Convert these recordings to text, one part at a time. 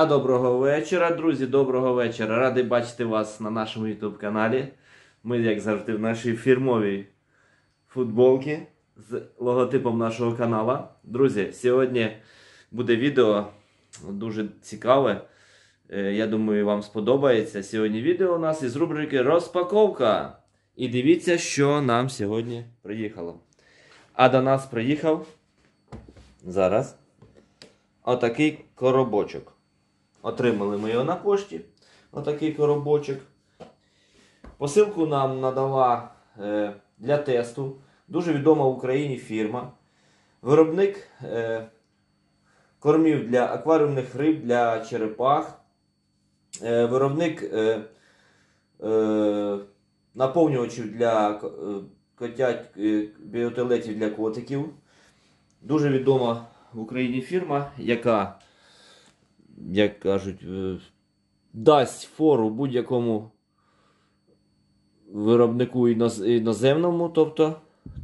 А доброго вечора, друзі, доброго вечора. Радий бачити вас на нашому YouTube каналі. Ми, як завжди, в нашій фірмовій футболці з логотипом нашого каналу. Друзі, сьогодні буде відео дуже цікаве. Е, я думаю, вам сподобається. Сьогодні відео у нас із рубрики Розпаковка. І дивіться, що нам сьогодні приїхало. А до нас приїхав зараз отакий коробочок. Отримали ми його на кошті, Отакий коробочок. Посилку нам надала е, для тесту дуже відома в Україні фірма. Виробник е, кормів для акваріумних риб, для черепах. Е, виробник е, е, наповнювачів для е, котять е, біотелетів для котиків. Дуже відома в Україні фірма, яка як кажуть, е, дасть фору будь-якому виробнику іноземному, тобто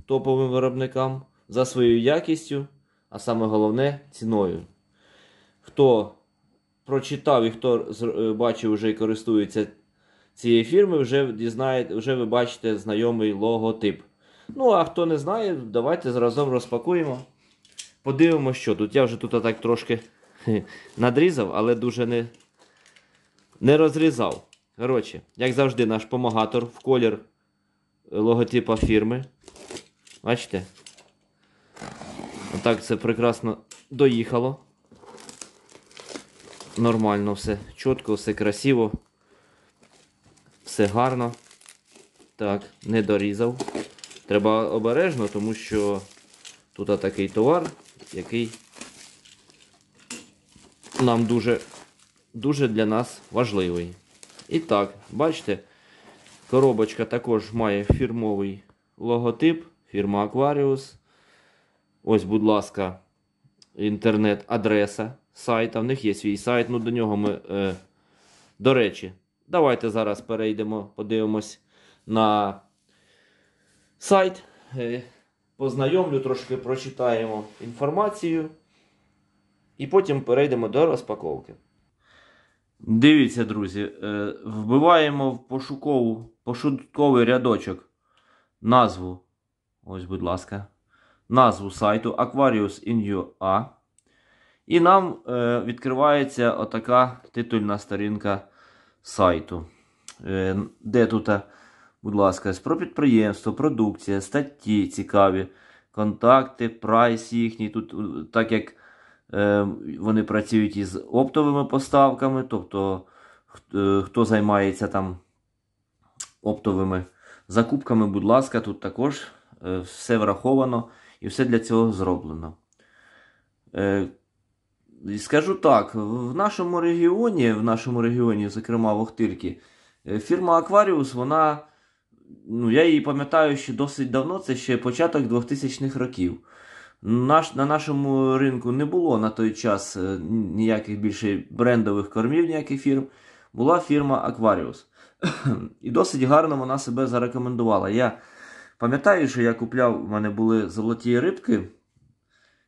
топовим виробникам, за своєю якістю, а саме головне ціною. Хто прочитав і хто е, бачив вже і користується цієї фірми, вже дізнає, вже ви бачите знайомий логотип. Ну, а хто не знає, давайте разом розпакуємо. Подивимося, що тут. Я вже тут так трошки. надрізав, але дуже не не розрізав. Коротше, як завжди, наш помагатор в колір логотипа фірми. Бачите? Отак це прекрасно доїхало. Нормально все чітко, все красиво, все гарно. Так, не дорізав. Треба обережно, тому що тут такий товар, який нам дуже дуже для нас важливий. І так, бачите, коробочка також має фірмовий логотип, фірма Aquarius. Ось, будь ласка, інтернет-адреса сайта. В них є свій сайт. Ну, до нього ми, е, до речі, давайте зараз перейдемо, подивимось на сайт. Е, познайомлю, трошки прочитаємо інформацію. І потім перейдемо до розпаковки. Дивіться, друзі, е, вбиваємо в пошукову, пошуковий рядочок назву. Ось, будь ласка, назву сайту Aquarius in UA. І нам е, відкривається отака титульна сторінка сайту. Е, Де тут, е, будь ласка, про підприємство, продукція, статті цікаві, контакти, прайс їхній. Тут, е, так як Е, вони працюють із оптовими поставками, тобто е, хто займається там оптовими закупками, будь ласка, тут також е, все враховано і все для цього зроблено. Скажу так, в нашому регіоні, в нашому регіоні, зокрема в Охтирки, фірма Акваріус, вона, ну я її пам'ятаю, ще досить давно, це ще початок 2000 х років. Наш, На нашому ринку не було на той час е, ніяких більше брендових кормів, ніяких фірм. Була фірма Aquarius. І досить гарно вона себе зарекомендувала. Я пам'ятаю, що я купляв, у мене були золоті рибки.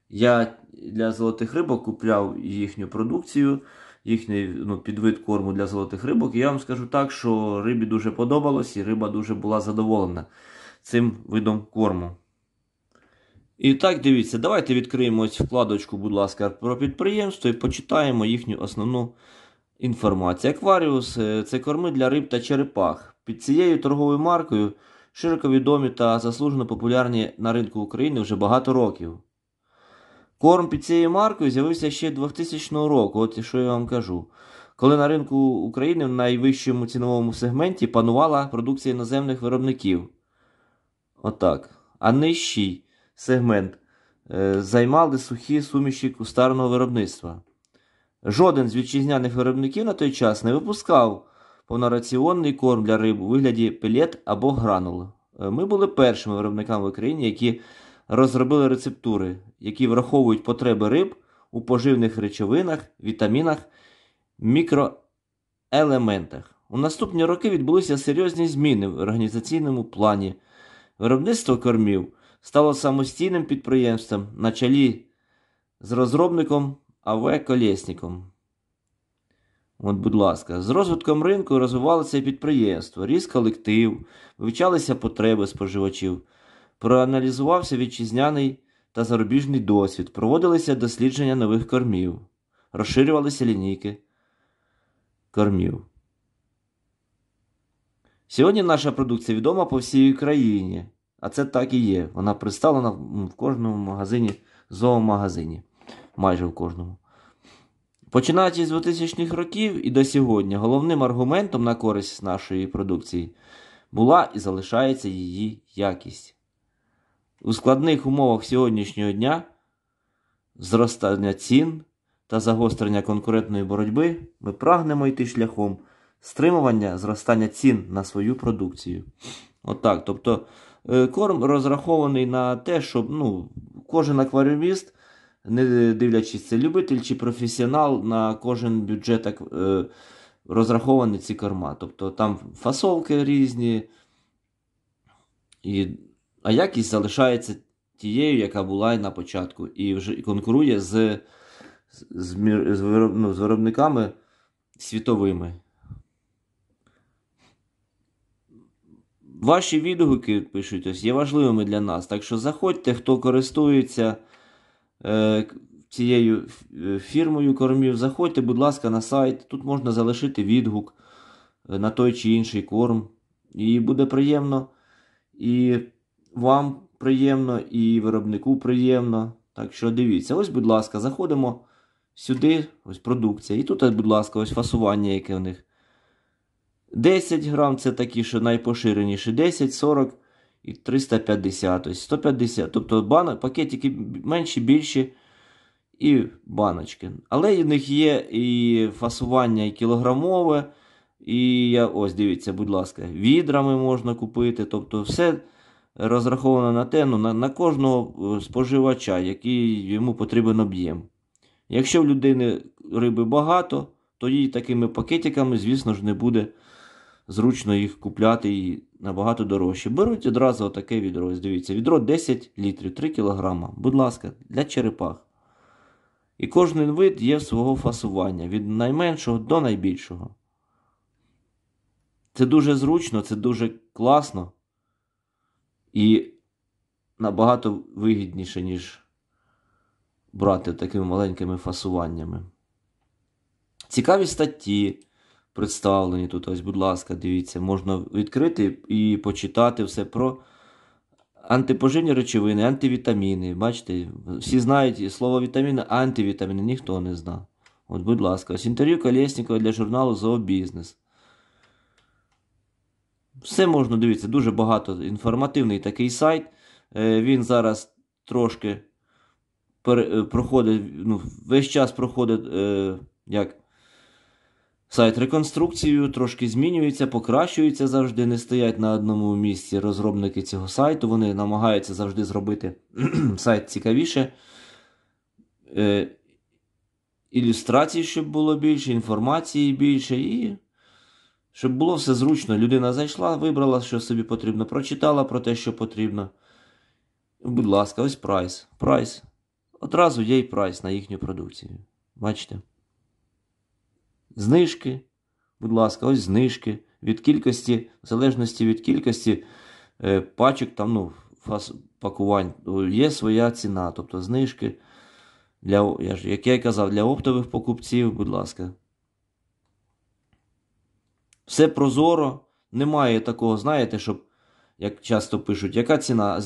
Я для золотих рибок купляв їхню продукцію, їхній ну, підвид корму для золотих рибок. І я вам скажу так, що рибі дуже подобалось, і риба дуже була задоволена цим видом корму. І так, дивіться, давайте відкриємо ось вкладочку, будь ласка, про підприємство і почитаємо їхню основну інформацію. Акваріус е, це корми для риб та черепах. Під цією торговою маркою широко відомі та заслужено популярні на ринку України вже багато років. Корм під цією маркою з'явився ще 2000 року, от що я вам кажу. Коли на ринку України в найвищому ціновому сегменті панувала продукція іноземних виробників. Отак. а нижчий сегмент е, займали сухі суміші кустарного виробництва. Жоден з вітчизняних виробників на той час не випускав повнораціонний корм для риб у вигляді пелет або гранул. Е, ми були першими виробниками в Україні, які розробили рецептури, які враховують потреби риб у поживних речовинах, вітамінах, мікроелементах. У наступні роки відбулися серйозні зміни в організаційному плані. Виробництво кормів стало самостійним підприємством на чолі з розробником АВ Колєсніком. От, будь ласка, з розвитком ринку розвивалося підприємство, ріс колектив, вивчалися потреби споживачів, проаналізувався вітчизняний та зарубіжний досвід, проводилися дослідження нових кормів, розширювалися лінійки кормів. Сьогодні наша продукція відома по всій країні. А це так і є. Вона представлена в кожному магазині, зоомагазині. Майже в кожному. Починаючи з 2000-х років і до сьогодні, головним аргументом на користь нашої продукції була і залишається її якість. У складних умовах сьогоднішнього дня зростання цін та загострення конкурентної боротьби ми прагнемо йти шляхом стримування зростання цін на свою продукцію. Отак. От тобто Е, корм розрахований на те, щоб ну, кожен акваріуміст, не дивлячись це любитель чи професіонал, на кожен бюджет е, розраховані ці корма. Тобто там фасовки різні, і, а якість залишається тією, яка була і на початку, і вже конкурує з, з, з, ну, з виробниками світовими. Ваші відгуки пишуть, ось є важливими для нас. Так що заходьте, хто користується е, цією е, фірмою кормів, заходьте, будь ласка, на сайт. Тут можна залишити відгук е, на той чи інший корм. І буде приємно. І вам приємно, і виробнику приємно. Так що дивіться, ось, будь ласка, заходимо сюди, ось продукція. І тут, будь ласка, ось фасування, яке в них. 10 грам це такі, що найпоширеніші, 10, 40 і 350, ось 150. Тобто банок, пакетики менші, більші і баночки. Але в них є і фасування і кілограмове. І я, ось, дивіться, будь ласка, відрами можна купити. Тобто все розраховано на те, ну, на, на кожного е, споживача, який йому потрібен об'єм. Якщо в людини риби багато, то їй такими пакетиками, звісно ж, не буде зручно їх купляти і набагато дорожче. Беруть одразу отаке відро. Ось дивіться, відро 10 літрів, 3 кг. Будь ласка, для черепах. І кожен вид є свого фасування від найменшого до найбільшого. Це дуже зручно, це дуже класно і набагато вигідніше, ніж брати такими маленькими фасуваннями. Цікаві статті, представлені тут. Ось, будь ласка, дивіться, можна відкрити і почитати все про антипоживні речовини, антивітаміни. Бачите, всі знають слово вітаміни, антивітаміни, ніхто не знав. От, будь ласка, ось інтерв'ю Колєснікова для журналу Зообізнес. Все можна дивитися, дуже багато інформативний такий сайт. Е, він зараз трошки проходить, ну, весь час проходить, е, як Сайт реконструкцією трошки змінюється, покращується завжди, не стоять на одному місці розробники цього сайту. Вони намагаються завжди зробити сайт цікавіше. Е, Ілюстрацій, щоб було більше, інформації більше, і щоб було все зручно. Людина зайшла, вибрала, що собі потрібно, прочитала про те, що потрібно. Будь ласка, ось прайс. Прайс. Одразу є і прайс на їхню продукцію. Бачите? Знижки, будь ласка, ось знижки від кількості, в залежності від кількості е, пачок там, ну, фас, пакувань, є своя ціна. Тобто знижки, для, я ж, як я казав, для оптових покупців, будь ласка. Все прозоро. Немає такого, знаєте, щоб, як часто пишуть, яка ціна?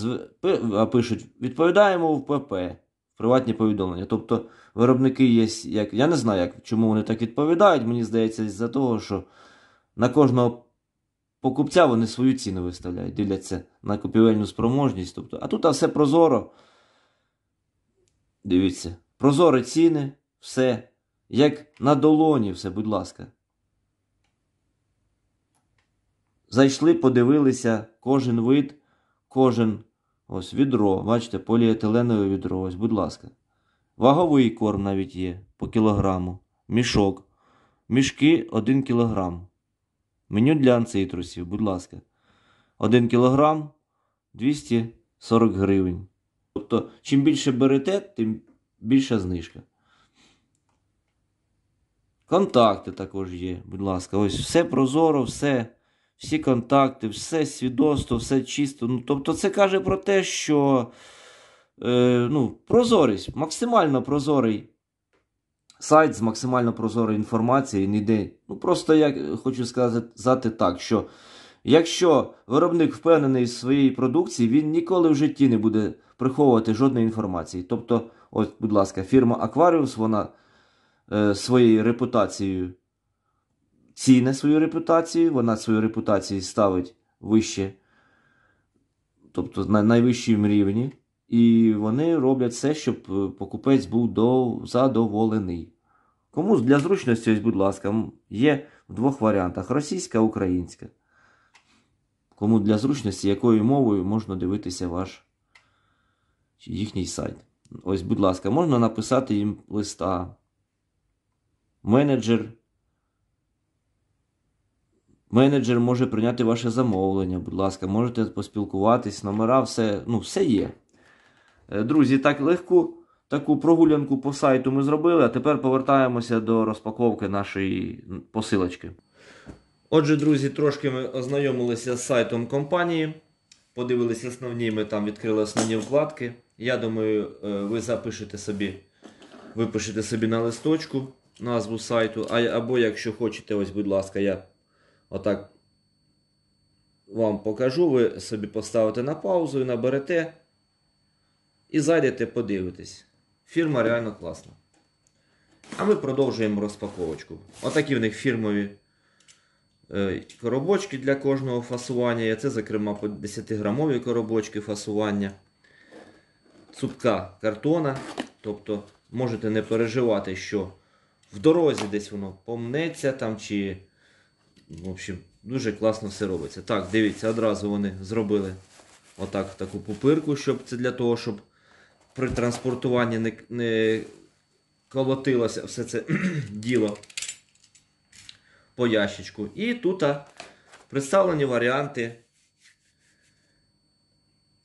Пишуть, відповідаємо в ПП, в приватні повідомлення. Тобто виробники є. Як, Я не знаю, як, чому вони так відповідають. Мені здається, з-за того, що на кожного покупця вони свою ціну виставляють, дивляться на купівельну спроможність. Тобто, А тут а все прозоро. Дивіться, прозорі ціни, все. Як на долоні, все, будь ласка. Зайшли, подивилися кожен вид, кожен ось відро. Бачите, поліетиленове відро. Ось, будь ласка. Ваговий корм навіть є по кілограму, мішок, мішки один кілограм. Меню для анцитрусів, будь ласка, Один кілограм 240 гривень. Тобто, чим більше берете, тим більша знижка. Контакти також є, будь ласка, ось все прозоро, все, всі контакти, все свідоцтво, все чисто. Ну, Тобто, це каже про те, що е, ну, прозорість, максимально прозорий сайт з максимально прозорою інформацією. Ніде. Ну, Просто я хочу сказати так, що якщо виробник впевнений в своїй продукції, він ніколи в житті не буде приховувати жодної інформації. Тобто, от, будь ласка, фірма Акваріус, вона е, своєю репутацією ціни свою репутацію, вона свою репутацію ставить вище, тобто на найвищому рівні. І вони роблять все, щоб е, покупець був задоволений. Кому для зручності, ось, будь ласка, є в двох варіантах: російська українська. Кому для зручності, якою мовою можна дивитися ваш їхній сайт. Ось, будь ласка, можна написати їм листа. Менеджер. Менеджер може прийняти ваше замовлення. Будь ласка, можете поспілкуватись, номера, все ну, все є. Е, друзі, так легку таку прогулянку по сайту ми зробили, а тепер повертаємося до розпаковки нашої посилочки. Отже, друзі, трошки ми ознайомилися з сайтом компанії. Подивилися основні, ми там відкрили основні вкладки. Я думаю, е, ви запишете собі, випишете собі на листочку назву сайту. Або, якщо хочете, ось, будь ласка, я отак вам покажу, ви собі поставите на паузу і наберете і зайдете, подивитись. Фірма реально класна. А ми продовжуємо розпаковочку. Отакі в них фірмові е, коробочки для кожного фасування. Це, зокрема, 10-грамові коробочки фасування. Цупка картона. Тобто можете не переживати, що в дорозі десь воно помнеться там. чи... В общем, дуже класно все робиться. Так, дивіться, одразу вони зробили отак таку пупирку, щоб це для того, щоб при транспортуванні не, не колотилося все це діло по ящичку. І тут представлені варіанти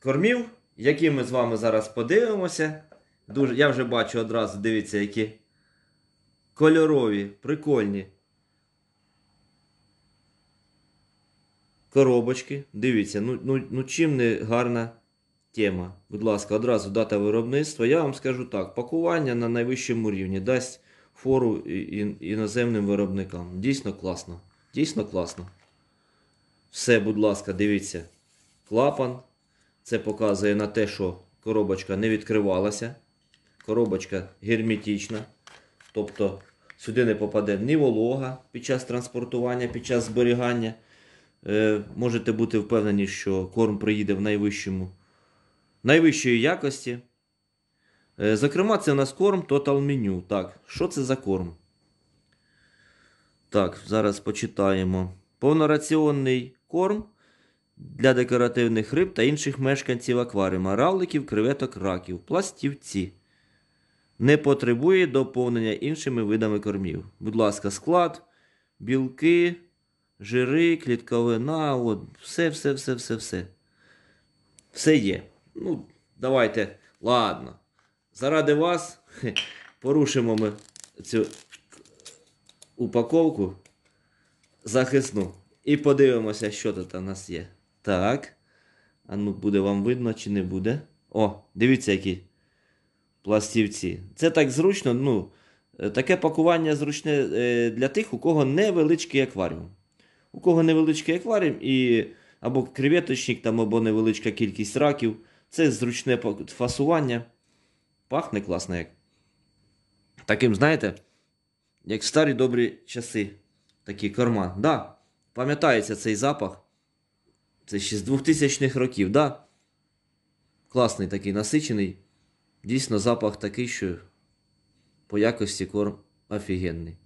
кормів, які ми з вами зараз подивимося. Дуже, Я вже бачу одразу, дивіться, які кольорові, прикольні. Коробочки, дивіться, ну ну, ну чим не гарна тема. Будь ласка, одразу дата виробництва. Я вам скажу так: пакування на найвищому рівні дасть фору іноземним виробникам. Дійсно класно. Дійсно класно. Все, будь ласка, дивіться, клапан. Це показує на те, що коробочка не відкривалася. Коробочка герметична. Тобто сюди не попаде ні волога під час транспортування, під час зберігання. Е, можете бути впевнені, що корм приїде в найвищому найвищої якості. Е, зокрема, це у нас корм Total Menu. Так, що це за корм? Так, зараз почитаємо. Повнораціонний корм для декоративних риб та інших мешканців акваріума, равликів, креветок, раків, пластівці. Не потребує доповнення іншими видами кормів. Будь ласка, склад, білки, жири, клітковина. Все-все-все-все-все. Все є. Ну, давайте, ладно. Заради вас порушимо ми цю упаковку захисну. І подивимося, що тут у нас є. Так. А ну, буде вам видно чи не буде. О, дивіться, які пластівці. Це так зручно. ну, Таке пакування зручне е, для тих, у кого невеличкий акваріум. У кого невеличкий акваріум і або креветочник, там, або невеличка кількість раків. Це зручне фасування. Пахне класно як. Таким, знаєте, як в старі добрі часи. Такий карман. Да, Пам'ятається цей запах. Це ще з 2000-х років, да? Класний такий насичений. Дійсно, запах такий, що по якості корм офігенний.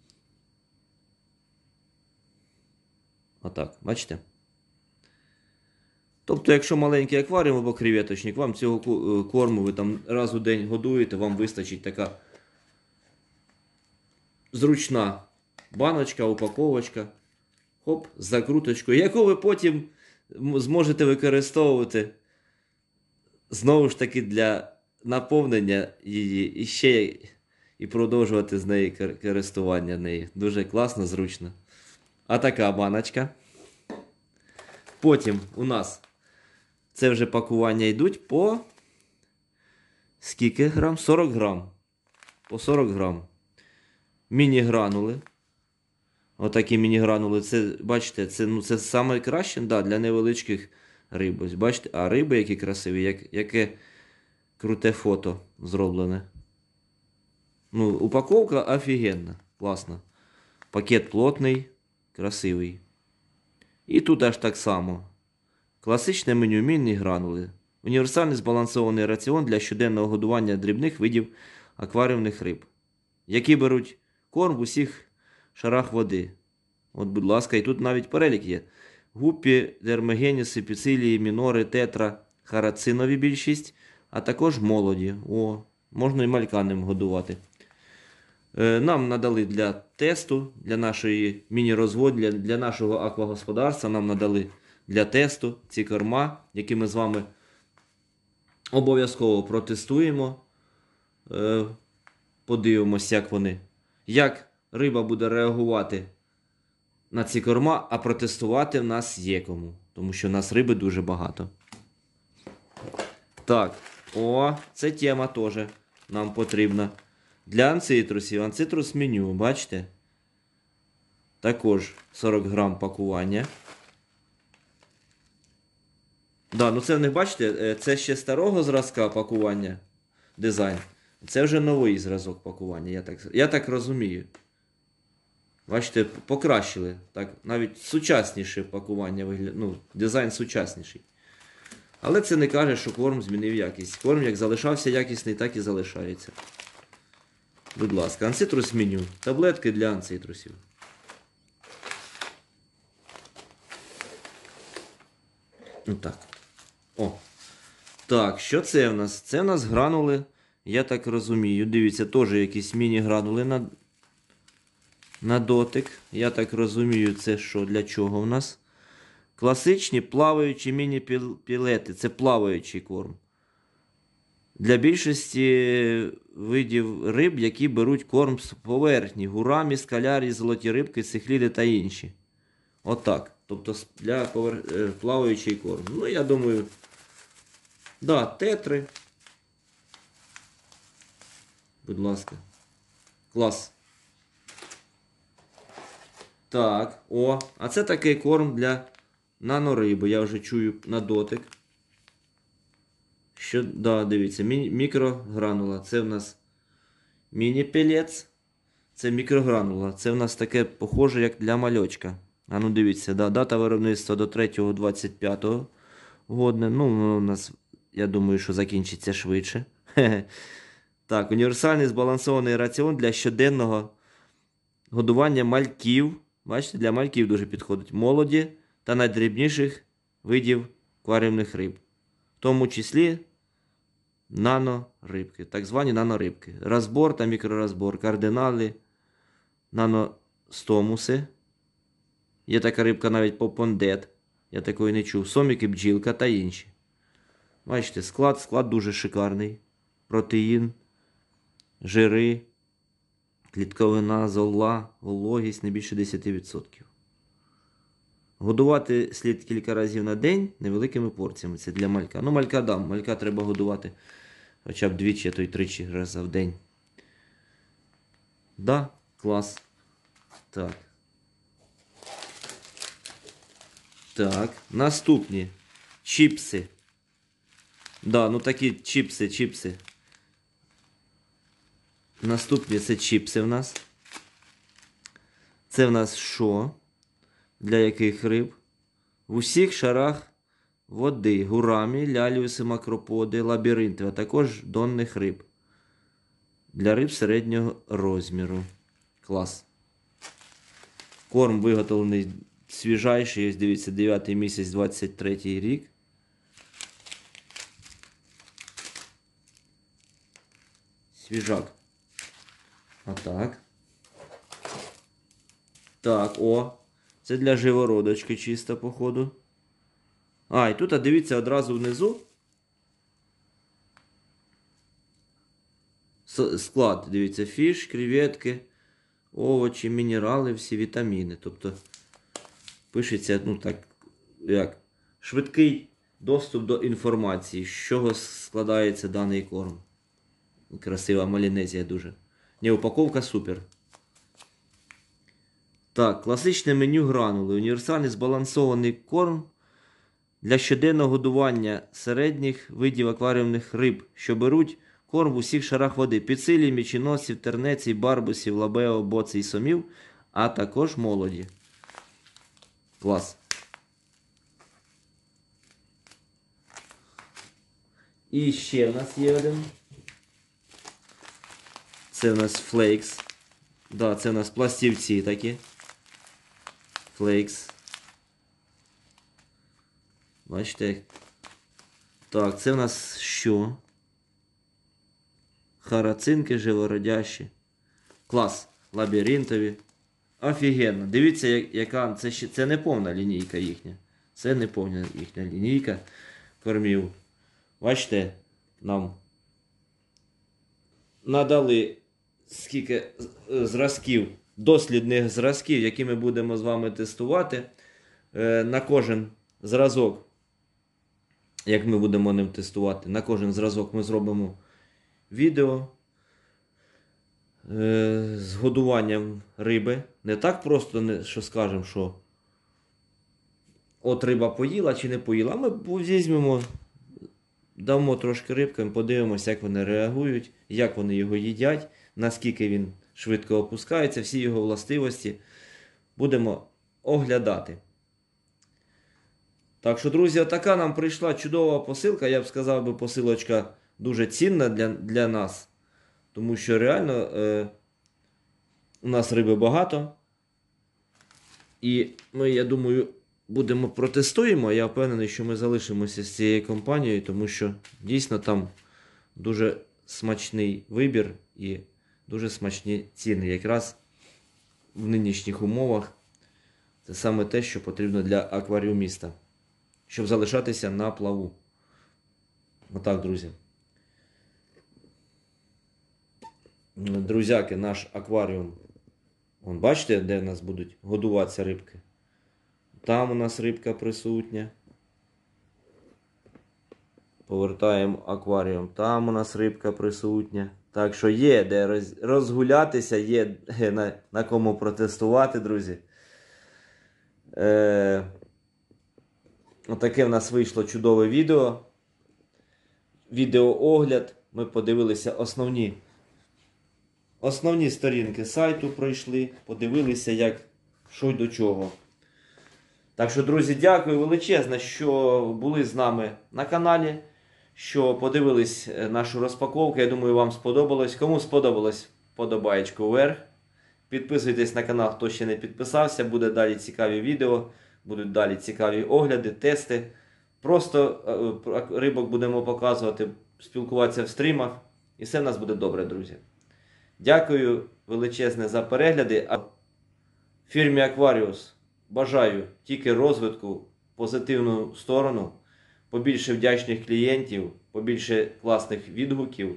Отак, бачите? Тобто, якщо маленький акваріум або креветочник, вам цього е, корму ви там раз у день годуєте, вам вистачить така зручна баночка, упаковочка, хоп, закруточку. яку ви потім зможете використовувати знову ж таки для наповнення її і ще і продовжувати з неї користування неї. Дуже класно, зручно. А така баночка. Потім у нас це вже пакування йдуть по скільки грам? 40 грам. По 40 грам. Міні-гранули. Отакі міні-гранули. Це, бачите, це ну, це найкраще да, для невеличких риб. бачите, а риби які красиві, як, яке круте фото зроблене. Ну, Упаковка офігенна. Класна. Пакет плотний, красивий. І тут аж так само класичне меню мінні гранули, універсальний збалансований раціон для щоденного годування дрібних видів акваріумних риб, які беруть корм в усіх шарах води. От, будь ласка, і тут навіть перелік є: Гупі, дермогеніси, піцилії, мінори, тетра, харацинові більшість, а також молоді. О, можна і малька ним годувати. Е, нам надали для тесту, для нашої міні-розвод, для нашого аквагосподарства нам надали для тесту ці корма, які ми з вами обов'язково протестуємо. Е, подивимось, як вони. Як риба буде реагувати на ці корма, а протестувати в нас є кому. Тому що в нас риби дуже багато. Так, о, це тема теж нам потрібна. Для анцитрусів. Анцитрус меню, бачите? Також 40 грам пакування. Да, ну це в них бачите, е, це ще старого зразка пакування дизайн. Це вже новий зразок пакування, я так я так розумію. Бачите, покращили. Так, Навіть сучасніше пакування виглядає. Ну, дизайн сучасніший. Але це не каже, що корм змінив якість. Корм як залишався якісний, так і залишається. Будь ласка, анцитрус меню. Таблетки для анцитрусів. Ну так. О. Так, що це в нас? Це в нас гранули, я так розумію. Дивіться, теж якісь міні-гранули на на дотик. Я так розумію, це що для чого в нас? Класичні плаваючі міні-пілети. Це плаваючий корм. Для більшості видів риб, які беруть корм з поверхні. Гурамі, скалярі, золоті рибки, цихліди та інші. Отак. Тобто для повер... Е, плаваючий корм. Ну, я думаю. Да, тетри. Будь ласка. Клас. Так, о, а це такий корм для нанороби. Я вже чую на дотик. Що, да, дивіться, мі мікрогранула. Це в нас міні-пілець. Це мікрогранула. Це в нас таке похоже, як для мальочка. А ну дивіться, да, дата виробництва до 3.25 годне. Ну, воно у нас я думаю, що закінчиться швидше. Так, універсальний збалансований раціон для щоденного годування мальків. Бачите, для мальків дуже підходить молоді та найдрібніших видів акваріумних риб, в тому числі нанорибки, так звані нанорибки. Розбор та мікророзбор, кардинали, наностомуси. Є така рибка навіть попондет. Я такої не чув. Соміки, бджілка та інші. Бачите, склад, склад дуже шикарний. Протеїн, жири, клітковина, зола, вологість не більше 10%. Годувати слід кілька разів на день невеликими порціями. Це для малька. Ну, малька дам, малька треба годувати хоча б двічі, а то й тричі рази в день. Да, клас. Так. Так, наступні чіпси. Да, ну такі чіпси, чіпси. Наступні це чіпси в нас. Це в нас що? Для яких риб? В усіх шарах води, гурамі, ляліуси, макроподи, лабіринти, а також донних риб. Для риб середнього розміру. Клас. Корм виготовлений свіжайший, ось дивіться, 9 місяць 23 рік. А так. Так, о. Це для живородочки чисто, походу. А, і тут, а дивіться, одразу внизу. Склад, дивіться, фіш, креветки, овочі, мінерали, всі вітаміни. Тобто пишеться, ну так, як, швидкий доступ до інформації, з чого складається даний корм. Красива малінезія дуже. Ні, упаковка супер. Так, класичне меню гранули. Універсальний збалансований корм для щоденного годування середніх видів акваріумних риб, що беруть корм в усіх шарах води. Піцилі, мічіносів, тернецій, барбусів, лабео, боці і сомів, а також молоді. Клас. І ще в нас є один. Це у нас флейкс. Да, це у нас пластівці такі. Флейкс. Бачите. Так, це в нас що? Харацинки живородящі. Клас. Лабіринтові. Офігенно. Дивіться, яка це ще це не повна лінійка їхня. Це не повна їхня лінійка кормів. Бачите, нам надали скільки е, зразків, дослідних зразків, які ми будемо з вами тестувати е, на кожен зразок. Як ми будемо ним тестувати, на кожен зразок ми зробимо відео е, з годуванням риби. Не так просто, що скажемо, що от риба поїла чи не поїла. Ми візьмемо, дамо трошки рибкам, подивимося, як вони реагують, як вони його їдять, наскільки він швидко опускається, всі його властивості будемо оглядати. Так що, друзі, така нам прийшла чудова посилка. Я б сказав, би, посилочка дуже цінна для для нас. Тому що реально е, у нас риби багато. І ми, я думаю, будемо протестуємо. Я впевнений, що ми залишимося з цією компанією, тому що дійсно там дуже смачний вибір. і дуже смачні ціни. Якраз в нинішніх умовах це саме те, що потрібно для акваріуміста, щоб залишатися на плаву. Отак, друзі. Друзяки, наш акваріум. Вон, бачите, де у нас будуть годуватися рибки? Там у нас рибка присутня. Повертаємо акваріум. Там у нас рибка присутня. Так що є де розгулятися, є е, на на кому протестувати, друзі. Е, Отаке в нас вийшло чудове відео. Відеоогляд. Ми подивилися основні основні сторінки сайту пройшли, подивилися, як, що й до чого. Так що, друзі, дякую величезне, що були з нами на каналі що подивились е, нашу розпаковку. Я думаю, вам сподобалось. Кому сподобалось, подобаєчку вверх. Підписуйтесь на канал, хто ще не підписався. Буде далі цікаві відео, будуть далі цікаві огляди, тести. Просто е, рибок будемо показувати, спілкуватися в стрімах. І все в нас буде добре, друзі. Дякую величезне за перегляди. А фірмі Акваріус бажаю тільки розвитку позитивну сторону побільше вдячних клієнтів, побільше класних відгуків.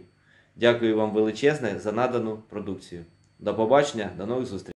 Дякую вам величезне за надану продукцію. До побачення, до нових зустрічей.